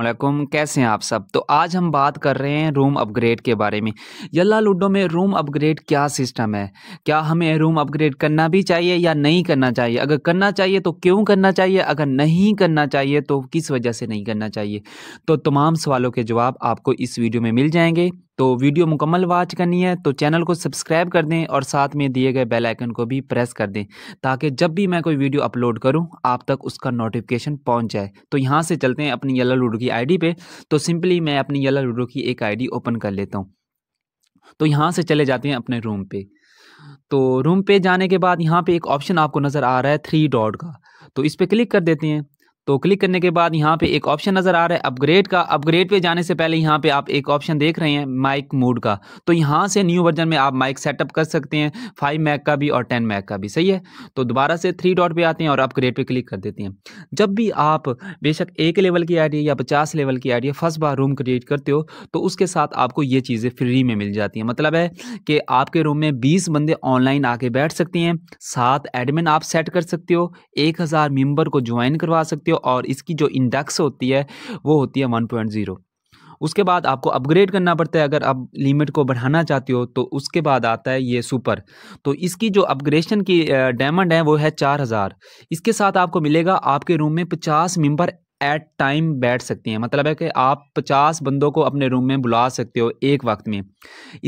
वालेकुम कैसे हैं आप सब तो आज हम बात कर रहे हैं रूम अपग्रेड के बारे में यल्ला लूडो में रूम अपग्रेड क्या सिस्टम है क्या हमें रूम अपग्रेड करना भी चाहिए या नहीं करना चाहिए अगर करना चाहिए तो क्यों करना चाहिए अगर नहीं करना चाहिए तो किस वजह से नहीं करना चाहिए तो तमाम सवालों के जवाब आपको इस वीडियो में मिल जाएंगे तो वीडियो मुकम्मल वाच करनी है तो चैनल को सब्सक्राइब कर दें और साथ में दिए गए बेल आइकन को भी प्रेस कर दें ताकि जब भी मैं कोई वीडियो अपलोड करूं आप तक उसका नोटिफिकेशन पहुंच जाए तो यहाँ से चलते हैं अपनी येला लूडो की आईडी पे तो सिंपली मैं अपनी येला लूडो की एक आईडी ओपन कर लेता हूँ तो यहाँ से चले जाते हैं अपने रूम पे तो रूम पे जाने के बाद यहाँ पे एक ऑप्शन आपको नज़र आ रहा है थ्री डॉट का तो इस पर क्लिक कर देते हैं तो क्लिक करने के बाद यहाँ पे एक ऑप्शन नज़र आ रहा है अपग्रेड का अपग्रेड पे जाने से पहले यहाँ पे आप एक ऑप्शन देख रहे हैं माइक मोड का तो यहाँ से न्यू वर्जन में आप माइक सेटअप कर सकते हैं फाइव मैक का भी और टेन मैक का भी सही है तो दोबारा से थ्री डॉट पे आते हैं और अपग्रेड पे क्लिक कर देते हैं जब भी आप बेशक एक लेवल की आइडिया या पचास लेवल की आइडिया फर्स्ट बार रूम क्रिएट करते हो तो उसके साथ आपको ये चीज़ें फ्री में मिल जाती हैं मतलब है कि आपके रूम में बीस बंदे ऑनलाइन आके बैठ सकते हैं सात एडमिन आप सेट कर सकते हो एक हज़ार मेम्बर को ज्वाइन करवा सकते हो सकते हो और इसकी जो इंडेक्स होती है वो होती है वन पॉइंट ज़ीरो उसके बाद आपको अपग्रेड करना पड़ता है अगर आप लिमिट को बढ़ाना चाहते हो तो उसके बाद आता है ये सुपर तो इसकी जो अपग्रेशन की डायमंड है वो है चार हज़ार इसके साथ आपको मिलेगा आपके रूम में पचास मेंबर एट टाइम बैठ सकती हैं मतलब है कि आप पचास बंदों को अपने रूम में बुला सकते हो एक वक्त में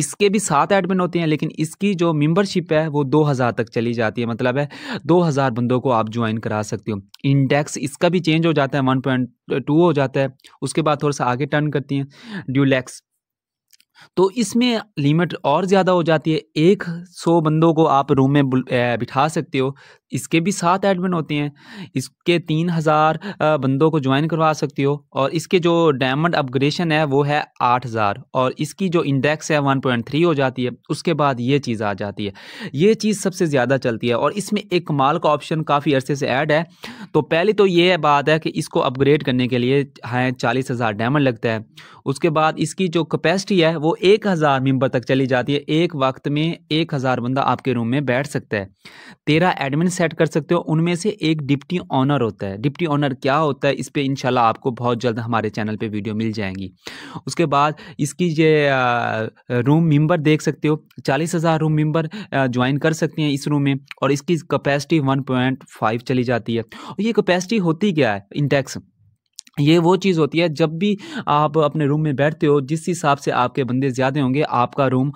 इसके भी सात एडमिन होते हैं लेकिन इसकी जो मेंबरशिप है वो दो हज़ार तक चली जाती है मतलब है दो हज़ार बंदों को आप ज्वाइन करा सकते हो इंडेक्स इसका भी चेंज हो जाता है वन पॉइंट टू हो जाता है उसके बाद थोड़ा सा आगे टर्न करती हैं ड्यूलैक्स तो इसमें लिमिट और ज़्यादा हो जाती है एक सौ बंदों को आप रूम में बिठा सकते हो इसके भी सात एडमिन होते हैं इसके तीन हज़ार बंदों को ज्वाइन करवा सकते हो और इसके जो डायमंड अपग्रेशन है वो है आठ हज़ार और इसकी जो इंडेक्स है वन पॉइंट थ्री हो जाती है उसके बाद ये चीज़ आ जाती है ये चीज़ सबसे ज़्यादा चलती है और इसमें एक माल का ऑप्शन काफ़ी अरसे से ऐड है तो पहले तो ये बात है कि इसको अपग्रेड करने के लिए हाँ चालीस हज़ार डायमंड लगता है उसके बाद इसकी जो कैपेसिटी है वो एक हज़ार मेम्बर तक चली जाती है एक वक्त में एक हज़ार बंदा आपके रूम में बैठ सकता है तेरह एडमिन सेट कर सकते हो उनमें से एक डिप्टी ऑनर होता है डिप्टी ऑनर क्या होता है इस पर इंशाल्लाह आपको बहुत जल्द हमारे चैनल पे वीडियो मिल जाएंगी उसके बाद इसकी ये रूम मेंबर देख सकते हो चालीस हज़ार रूम मेंबर ज्वाइन कर सकते हैं इस रूम में और इसकी कैपेसिटी वन पॉइंट फाइव चली जाती है और ये कैपेसिटी होती क्या है इंटेक्स ये वो चीज़ होती है जब भी आप अपने रूम में बैठते हो जिस हिसाब से आपके बंदे ज़्यादा होंगे आपका रूम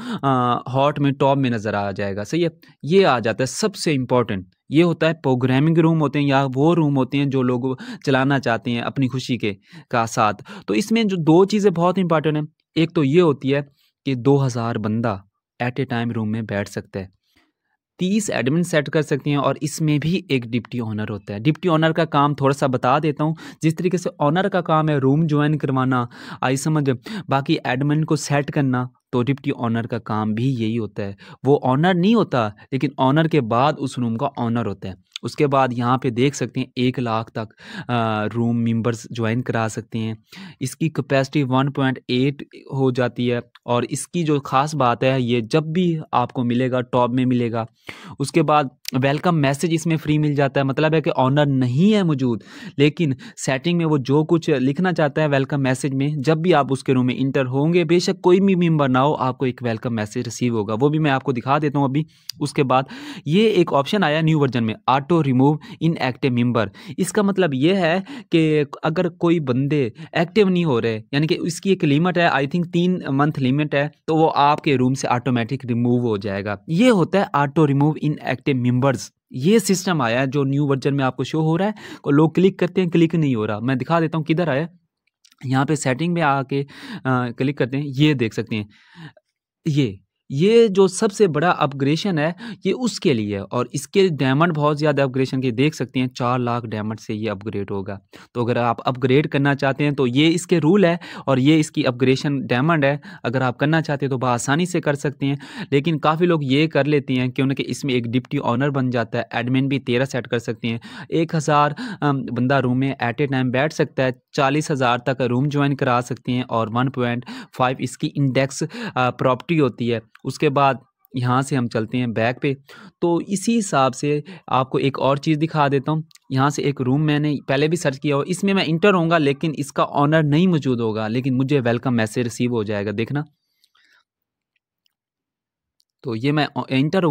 हॉट में टॉप में नज़र आ जाएगा सही है ये आ जाता है सबसे इम्पॉर्टेंट ये होता है प्रोग्रामिंग रूम होते हैं या वो रूम होते हैं जो लोग चलाना चाहते हैं अपनी खुशी के का साथ तो इसमें जो दो चीज़ें बहुत इंपॉर्टेंट हैं एक तो ये होती है कि 2000 बंदा एट ए टाइम रूम में बैठ सकता है तीस एडमिन सेट कर सकते हैं और इसमें भी एक डिप्टी ऑनर होता है डिप्टी ऑनर का काम थोड़ा सा बता देता हूँ जिस तरीके से ऑनर का काम है रूम ज्वाइन करवाना आई समझ बाकी एडमिन को सेट करना तो डिप्टी ऑनर का काम भी यही होता है वो ऑनर नहीं होता लेकिन ऑनर के बाद उस रूम का ऑनर होता है उसके बाद यहाँ पे देख सकते हैं एक लाख तक रूम मेंबर्स ज्वाइन करा सकते हैं इसकी कैपेसिटी 1.8 हो जाती है और इसकी जो ख़ास बात है ये जब भी आपको मिलेगा टॉप में मिलेगा उसके बाद वेलकम मैसेज इसमें फ्री मिल जाता है मतलब है कि ऑनर नहीं है मौजूद लेकिन सेटिंग में वो जो कुछ लिखना चाहता है वेलकम मैसेज में जब भी आप उसके रूम में इंटर होंगे बेशक कोई भी मेम्बर नाउ आपको एक वेलकम मैसेज रिसीव होगा वो भी मैं आपको दिखा देता हूँ अभी उसके बाद ये एक ऑप्शन आया न्यू वर्जन में auto remove inactive member इसका मतलब ये है कि अगर कोई बंदे एक्टिव नहीं हो रहे यानी कि इसकी एक लिमिट है आई थिंक तीन मंथ लिमिट है तो वो आपके रूम से ऑटोमेटिक रिमूव हो जाएगा ये होता है auto remove inactive members ये सिस्टम आया है जो न्यू वर्जन में आपको शो हो रहा है लोग क्लिक करते हैं क्लिक नहीं हो रहा मैं दिखा देता हूँ किधर आया यहाँ पे सेटिंग में आके क्लिक करते हैं ये देख सकते हैं ये ये जो सबसे बड़ा अपग्रेशन है ये उसके लिए है और इसके डायमंड बहुत ज़्यादा अपग्रेशन के देख सकते हैं चार लाख डायमंड से ये अपग्रेड होगा तो अगर आप अपग्रेड करना चाहते हैं तो ये इसके रूल है और ये इसकी अपग्रेशन डायमंड है अगर आप करना चाहते हैं तो बसानी से कर सकते हैं लेकिन काफ़ी लोग ये कर लेते हैं क्योंकि इसमें एक डिप्टी ऑनर बन जाता है एडमिन भी तेरह सेट कर सकते हैं एक हज़ार बंदा रूम में एट ए टाइम बैठ सकता है चालीस हज़ार तक रूम ज्वाइन करा सकते हैं और वन पॉइंट फाइव इसकी इंडेक्स प्रॉपर्टी होती है उसके बाद यहाँ से हम चलते हैं बैक पे तो इसी हिसाब से आपको एक और चीज़ दिखा देता हूँ यहाँ से एक रूम मैंने पहले भी सर्च किया हो इसमें मैं इंटर होऊंगा लेकिन इसका ऑनर नहीं मौजूद होगा लेकिन मुझे वेलकम मैसेज रिसीव हो जाएगा देखना तो ये मैं इंटर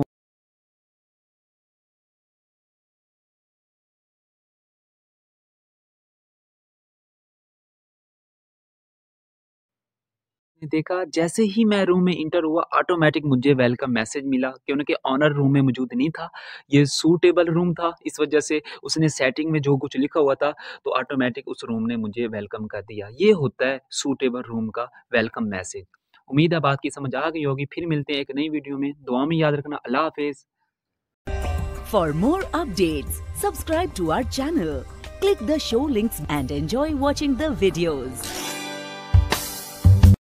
देखा जैसे ही मैं रूम में इंटर हुआ ऑटोमेटिक मुझे वेलकम मैसेज मिला कि उनके ऑनर रूम में मौजूद नहीं था ये सूटेबल रूम था इस वजह से उसने सेटिंग में जो कुछ लिखा हुआ था तो ऑटोमेटिक उस रूम ने मुझे वेलकम कर दिया ये होता है सूटेबल रूम का वेलकम मैसेज उम्मीद है बात की समझ आ गई होगी फिर मिलते हैं एक नई वीडियो में दुआ में याद रखना अल्लाह हाफिज for more update subscribe to our channel click the show links and enjoy watching the videos